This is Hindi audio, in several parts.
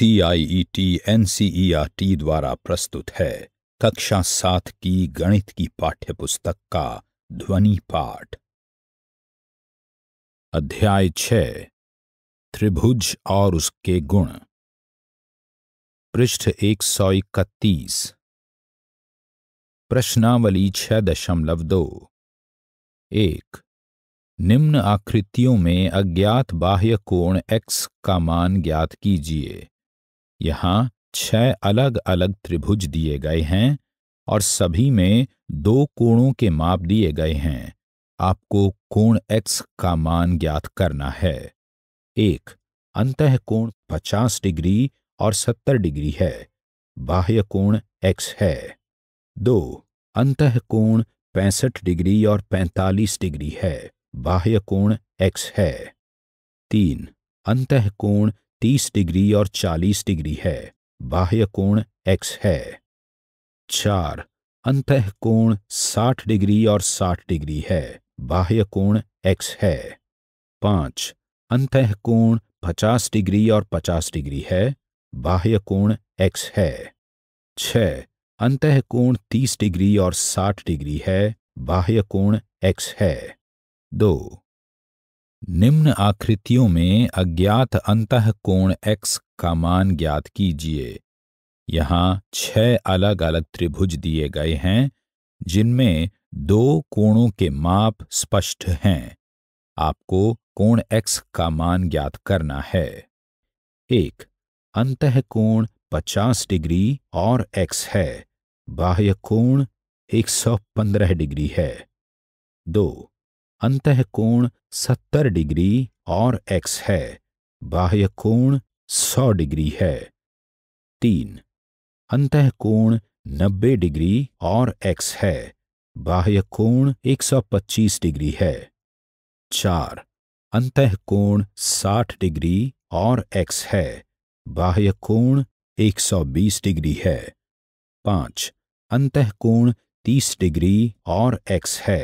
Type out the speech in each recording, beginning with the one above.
एन आर टी द्वारा प्रस्तुत है कक्षा सात की गणित की पाठ्यपुस्तक का ध्वनि पाठ अध्याय छ त्रिभुज और उसके गुण पृष्ठ एक सौ इकतीस प्रश्नावली छह दशमलव दो एक निम्न आकृतियों में अज्ञात बाह्य कोण x का मान ज्ञात कीजिए यहाँ छह अलग अलग त्रिभुज दिए गए हैं और सभी में दो कोणों के माप दिए गए हैं आपको कोण एक्स का मान ज्ञात करना है एक अंत कोण 50 डिग्री और 70 डिग्री है बाह्य कोण एक्स है दो अंत कोण 65 डिग्री और 45 डिग्री है बाह्य कोण एक्स है तीन अंत कोण 30 डिग्री और 40 डिग्री है बाह्य कोण x है चार अंत कोण 60 डिग्री और 60 डिग्री है बाह्य कोण x है पांच अंत कोण 50 डिग्री और 50 डिग्री है बाह्य कोण x है छ अंत कोण 30 डिग्री और 60 डिग्री है बाह्य कोण x है दो निम्न आकृतियों में अज्ञात अंत कोण एक्स का मान ज्ञात कीजिए यहाँ छह अलग अलग त्रिभुज दिए गए हैं जिनमें दो कोणों के माप स्पष्ट हैं आपको कोण एक्स का मान ज्ञात करना है एक अंत कोण 50 डिग्री और एक्स है बाह्य कोण 115 डिग्री है दो अंतः कोण सत्तर डिग्री और एक्स है बाह्य कोण सौ डिग्री है तीन अंतः कोण नब्बे डिग्री और एक्स है बाह्य कोण 125 डिग्री है चार अंतः कोण 60 डिग्री और एक्स है बाह्य कोण 120 डिग्री है पाँच अंतः कोण 30 डिग्री और एक्स है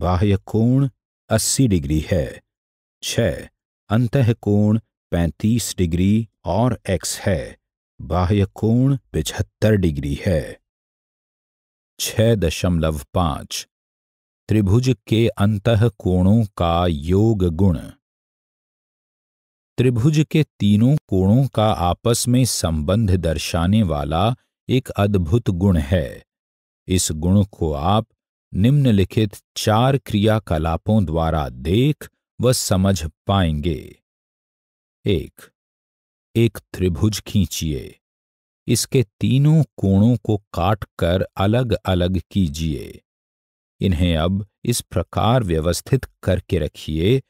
बाह्य कोण 80 डिग्री है छ अंतः कोण 35 डिग्री और एक्स है बाह्य कोण पिछहत्तर डिग्री है छ दशमलव पांच त्रिभुज के अंतः कोणों का योग गुण त्रिभुज के तीनों कोणों का आपस में संबंध दर्शाने वाला एक अद्भुत गुण है इस गुण को आप निम्नलिखित चार क्रियाकलापों द्वारा देख व समझ पाएंगे एक एक त्रिभुज खींचिए इसके तीनों कोणों को काट कर अलग अलग कीजिए इन्हें अब इस प्रकार व्यवस्थित करके रखिए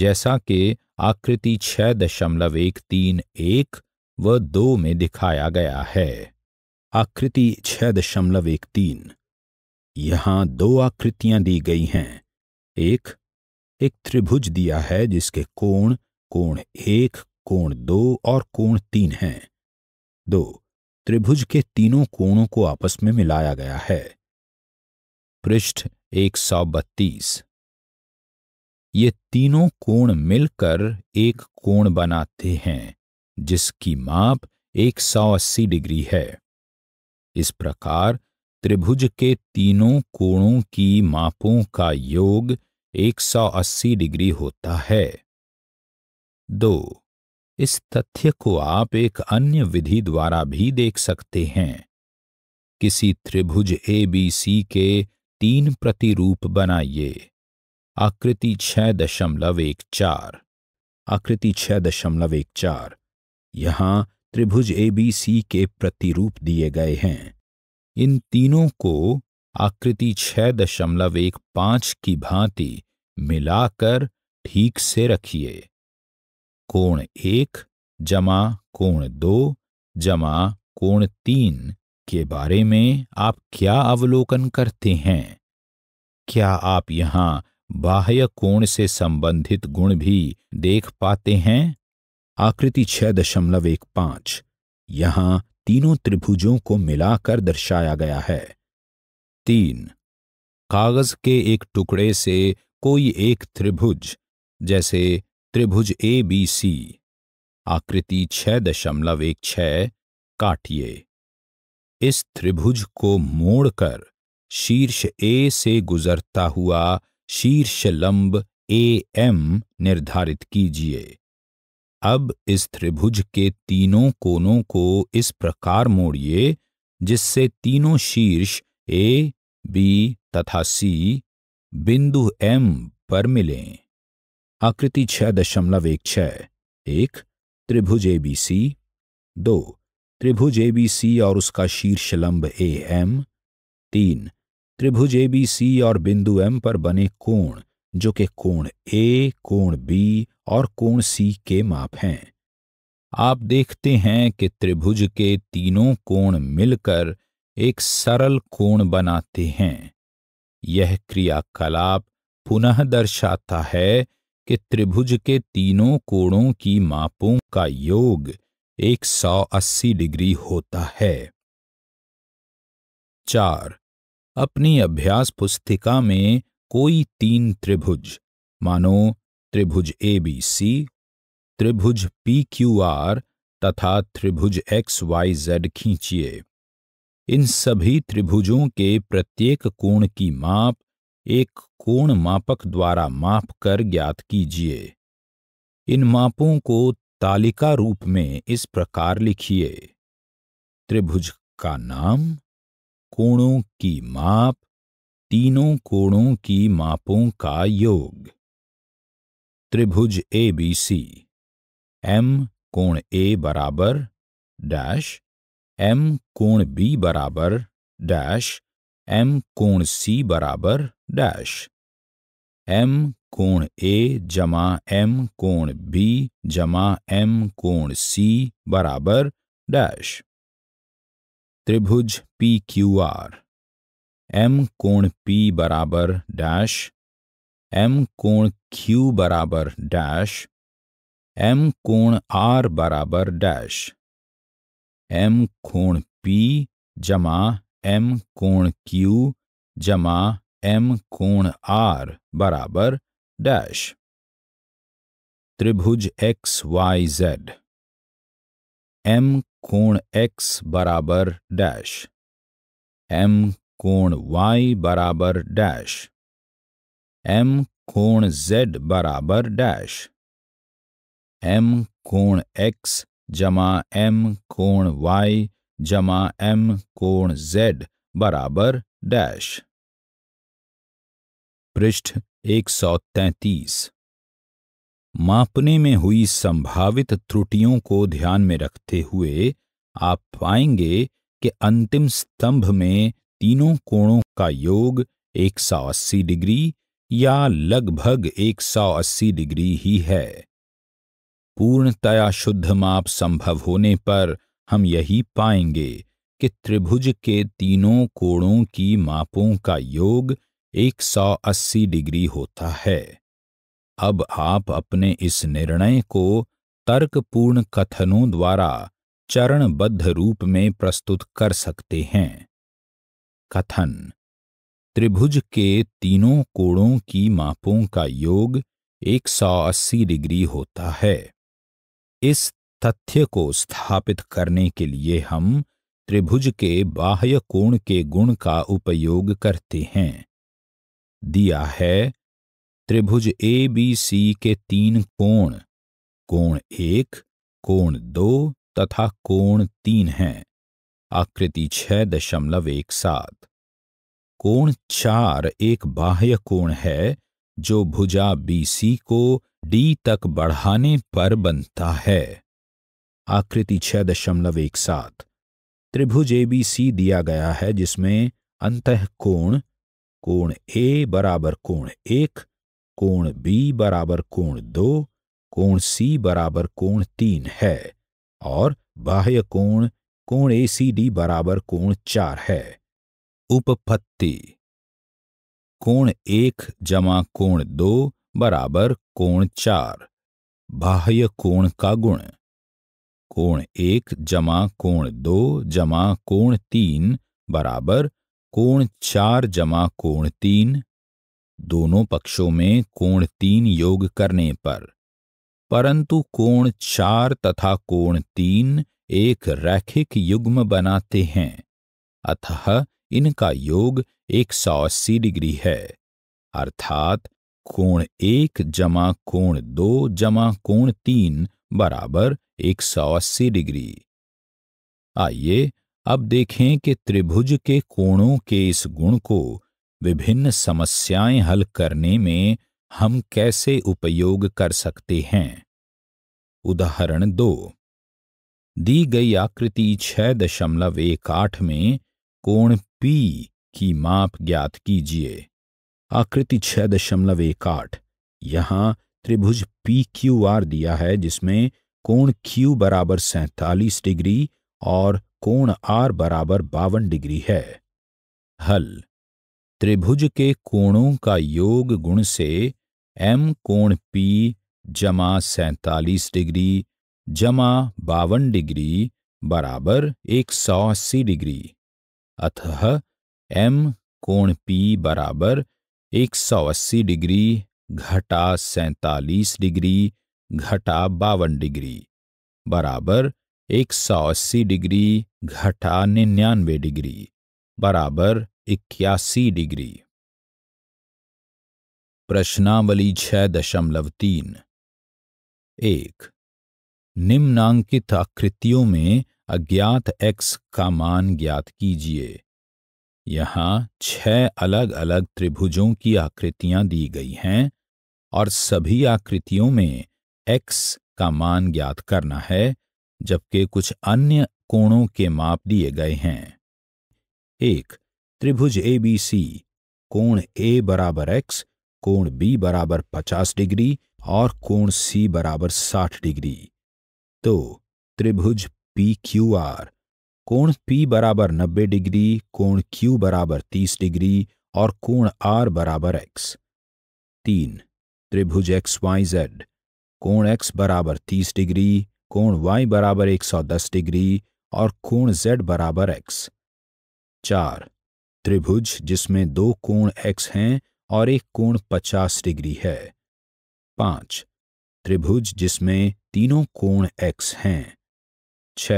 जैसा कि आकृति छह दशमलव एक तीन एक व दो में दिखाया गया है आकृति छह दशमलव एक तीन यहां दो आकृतियां दी गई हैं एक एक त्रिभुज दिया है जिसके कोण कोण एक कोण दो और कोण तीन हैं दो त्रिभुज के तीनों कोणों को आपस में मिलाया गया है पृष्ठ एक सौ बत्तीस ये तीनों कोण मिलकर एक कोण बनाते हैं जिसकी माप 180 डिग्री है इस प्रकार त्रिभुज के तीनों कोणों की मापों का योग 180 डिग्री होता है दो इस तथ्य को आप एक अन्य विधि द्वारा भी देख सकते हैं किसी त्रिभुज ए बी सी के तीन प्रतिरूप बनाइए आकृति छह दशमलव एक चार आकृति छह दशमलव एक चार यहाँ त्रिभुज ए बी सी के प्रतिरूप दिए गए हैं इन तीनों को आकृति छह दशमलव एक पांच की भांति मिलाकर ठीक से रखिए कोण एक जमा कोण दो जमा कोण तीन के बारे में आप क्या अवलोकन करते हैं क्या आप यहां बाह्य कोण से संबंधित गुण भी देख पाते हैं आकृति छह दशमलव एक पांच यहां तीनों त्रिभुजों को मिलाकर दर्शाया गया है तीन कागज के एक टुकड़े से कोई एक त्रिभुज जैसे त्रिभुज ए बी सी आकृति छह दशमलव एक छह काटिए इस त्रिभुज को मोड़कर शीर्ष ए से गुजरता हुआ शीर्ष लंब ए एम निर्धारित कीजिए अब इस त्रिभुज के तीनों कोनों को इस प्रकार मोड़िए जिससे तीनों शीर्ष ए बी तथा सी बिंदु एम पर मिलें आकृति छह दशमलव एक छः एक त्रिभुज ए बी सी दो त्रिभुज ए बी सी और उसका शीर्ष लंब ए एम तीन त्रिभुज ए बी सी और बिंदु एम पर बने कोण जो कि कोण ए कोण बी और कोण सी के माप हैं आप देखते हैं कि त्रिभुज के तीनों कोण मिलकर एक सरल कोण बनाते हैं यह क्रियाकलाप पुनः दर्शाता है कि त्रिभुज के तीनों कोणों की मापों का योग 180 डिग्री होता है चार अपनी अभ्यास पुस्तिका में कोई तीन त्रिभुज मानो त्रिभुज ए बी सी त्रिभुज पी क्यू आर तथा त्रिभुज एक्स वाई जेड खींचिए इन सभी त्रिभुजों के प्रत्येक कोण की माप एक कोण मापक द्वारा माप कर ज्ञात कीजिए इन मापों को तालिका रूप में इस प्रकार लिखिए त्रिभुज का नाम कोणों की माप तीनों कोणों की मापों का योग त्रिभुज ए बी सी एम कोण ए बराबर डैश एम कोण बी बराबर डैश एम कोण सी बराबर डैश एम कोण ए जमा एम कोण बी जमा एम कोण सी बराबर डैश त्रिभुज पी क्यू आर एम कोण पी बराबर डैश एम कोण क्यू बराबर डैश एम कोण आर बराबर डैश एम कोण पी जमा एम कोण क्यू जमा एम कोण आर बराबर डैश त्रिभुज एक्स वाई जेड एम कोण एक्स बराबर डैश एम कोण y बराबर डैश m कोण z बराबर डैश m कोण x जमा m कोण y जमा m कोण z बराबर डैश पृष्ठ 133 मापने में हुई संभावित त्रुटियों को ध्यान में रखते हुए आप पाएंगे कि अंतिम स्तंभ में तीनों कोणों का योग 180 डिग्री या लगभग 180 डिग्री ही है पूर्णतया शुद्ध माप संभव होने पर हम यही पाएंगे कि त्रिभुज के तीनों कोणों की मापों का योग 180 डिग्री होता है अब आप अपने इस निर्णय को तर्कपूर्ण कथनों द्वारा चरणबद्ध रूप में प्रस्तुत कर सकते हैं कथन त्रिभुज के तीनों कोणों की मापों का योग 180 डिग्री होता है इस तथ्य को स्थापित करने के लिए हम त्रिभुज के बाह्य कोण के गुण का उपयोग करते हैं दिया है त्रिभुज ए बी सी के तीन कोण कोण एक कोण दो तथा कोण तीन हैं आकृति छह दशमलव एक सात कोण चार एक बाह्य कोण है जो भुजा BC को D तक बढ़ाने पर बनता है आकृति छह दशमलव एक सात त्रिभुज ABC दिया गया है जिसमें अंत कोण कोण A बराबर कोण एक कोण B बराबर कोण दो कोण C बराबर कोण तीन है और बाह्य कोण कोण ए सी डी बराबर कोण चार है उपपत्ति कोण एक जमा कोण दो बराबर कोण चार बाह्य कोण का गुण कोण एक जमा कोण दो जमा कोण तीन बराबर कोण चार जमा कोण तीन दोनों पक्षों में कोण तीन योग करने पर परंतु कोण चार तथा कोण तीन एक रैखिक युग्म बनाते हैं अतः इनका योग 180 डिग्री है अर्थात कोण एक जमा कोण दो जमा कोण तीन बराबर 180 डिग्री आइए अब देखें कि त्रिभुज के कोणों के इस गुण को विभिन्न समस्याएं हल करने में हम कैसे उपयोग कर सकते हैं उदाहरण दो दी गई आकृति छह दशमलव एक आठ में कोण पी की माप ज्ञात कीजिए आकृति छह दशमलव एक आठ यहाँ त्रिभुज पी क्यू आर दिया है जिसमें कोण क्यू बराबर सैतालीस डिग्री और कोण आर बराबर बावन डिग्री है हल त्रिभुज के कोणों का योग गुण से एम कोण पी जमा सैतालीस डिग्री जमा बावन डिग्री बराबर एक सौ अस्सी डिग्री अतः एम कोण पी बराबर एक सौ अस्सी डिग्री घटा सैतालीस डिग्री घटा बावन डिग्री बराबर एक सौ अस्सी डिग्री घटा निन्यानवे डिग्री बराबर इक्यासी डिग्री प्रश्नावली छः दशमलव तीन एक निम्नांकित आकृतियों में अज्ञात x का मान ज्ञात कीजिए यहाँ छह अलग अलग त्रिभुजों की आकृतियां दी गई हैं और सभी आकृतियों में x का मान ज्ञात करना है जबकि कुछ अन्य कोणों के माप दिए गए हैं एक त्रिभुज ए बी सी कोण ए बराबर एक्स कोण बी बराबर पचास डिग्री और कोण सी बराबर साठ डिग्री तो त्रिभुज पी क्यू आर कोण पी बराबर 90 डिग्री कोण क्यू बराबर 30 डिग्री और कोण आर बराबर एक्स तीन त्रिभुज एक्स वाई जेड कोण एक्स बराबर 30 डिग्री कोण वाई बराबर 110 डिग्री और कोण जेड बराबर एक्स चार त्रिभुज जिसमें दो कोण एक्स हैं और एक कोण 50 डिग्री है पांच त्रिभुज जिसमें तीनों कोण एक्स हैं छ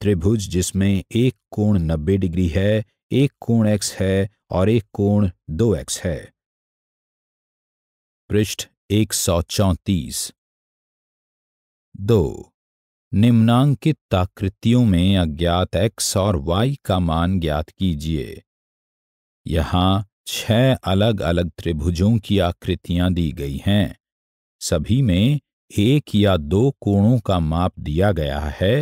त्रिभुज जिसमें एक कोण नब्बे डिग्री है एक कोण एक्स है और एक कोण दो एक्स है पृष्ठ एक सौ चौतीस दो निम्नांकित ताकृतियों में अज्ञात x और y का मान ज्ञात कीजिए यहां छह अलग अलग त्रिभुजों की आकृतियां दी गई हैं सभी में एक या दो कोणों का माप दिया गया है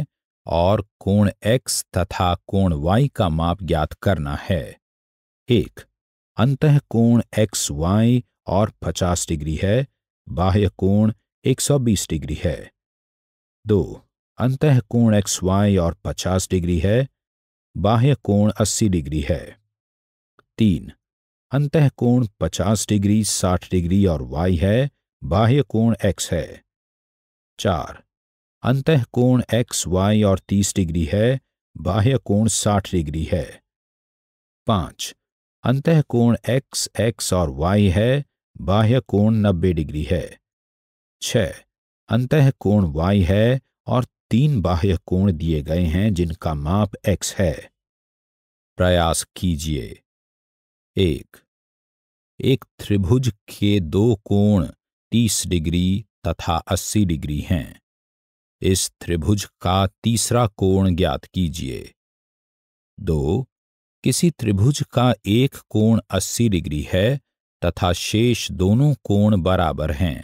और कोण x तथा कोण y का माप ज्ञात करना है एक अंत कोण एक्स वाई और 50 डिग्री है बाह्य कोण 120 डिग्री है दो अंत कोण एक्स वाई और 50 डिग्री है बाह्य कोण 80 डिग्री है तीन अंत कोण 50 डिग्री 60 डिग्री और y है बाह्य कोण x है चार अंत कोण एक्स वाई और तीस डिग्री है बाह्य कोण साठ डिग्री है पांच अंत कोण एक्स एक्स और वाई है बाह्य कोण नब्बे डिग्री है छ अंत कोण वाई है और तीन बाह्य कोण दिए गए हैं जिनका माप एक्स है प्रयास कीजिए एक एक त्रिभुज के दो कोण तीस डिग्री तथा अस्सी डिग्री हैं इस त्रिभुज का तीसरा कोण ज्ञात कीजिए दो किसी त्रिभुज का एक कोण अस्सी डिग्री है तथा शेष दोनों कोण बराबर हैं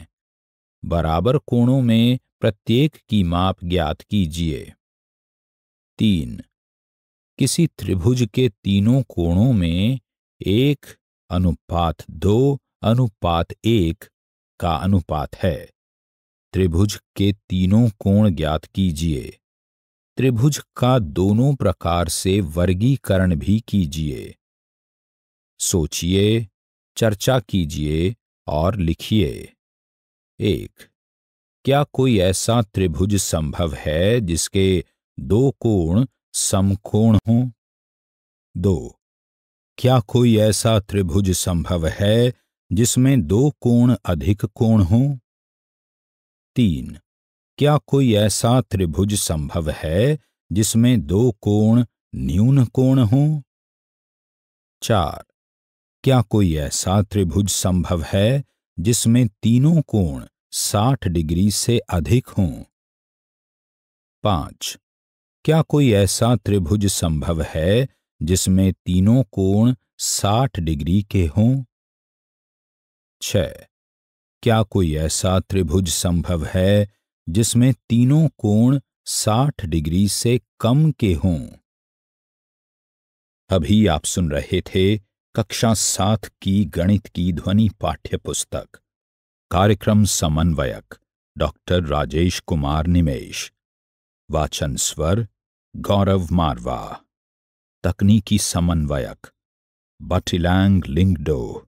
बराबर कोणों में प्रत्येक की माप ज्ञात कीजिए तीन किसी त्रिभुज के तीनों कोणों में एक अनुपात दो अनुपात एक का अनुपात है त्रिभुज के तीनों कोण ज्ञात कीजिए त्रिभुज का दोनों प्रकार से वर्गीकरण भी कीजिए सोचिए चर्चा कीजिए और लिखिए एक क्या कोई ऐसा त्रिभुज संभव है जिसके दो कोण समकोण हों दो क्या कोई ऐसा त्रिभुज संभव है जिसमें दो कोण अधिक कोण हो तीन क्या कोई ऐसा त्रिभुज संभव है जिसमें दो कोण न्यून कोण हो चार क्या कोई ऐसा त्रिभुज संभव है जिसमें तीनों कोण 60 डिग्री से अधिक हों पांच क्या कोई ऐसा त्रिभुज संभव है जिसमें तीनों कोण 60 डिग्री के हों छ क्या कोई ऐसा त्रिभुज संभव है जिसमें तीनों कोण 60 डिग्री से कम के हों अभी आप सुन रहे थे कक्षा सात की गणित की ध्वनि पाठ्य पुस्तक कार्यक्रम समन्वयक डॉक्टर राजेश कुमार निमेश वाचन स्वर गौरव मारवा तकनीकी समन्वयक बटिलैंग लिंगडो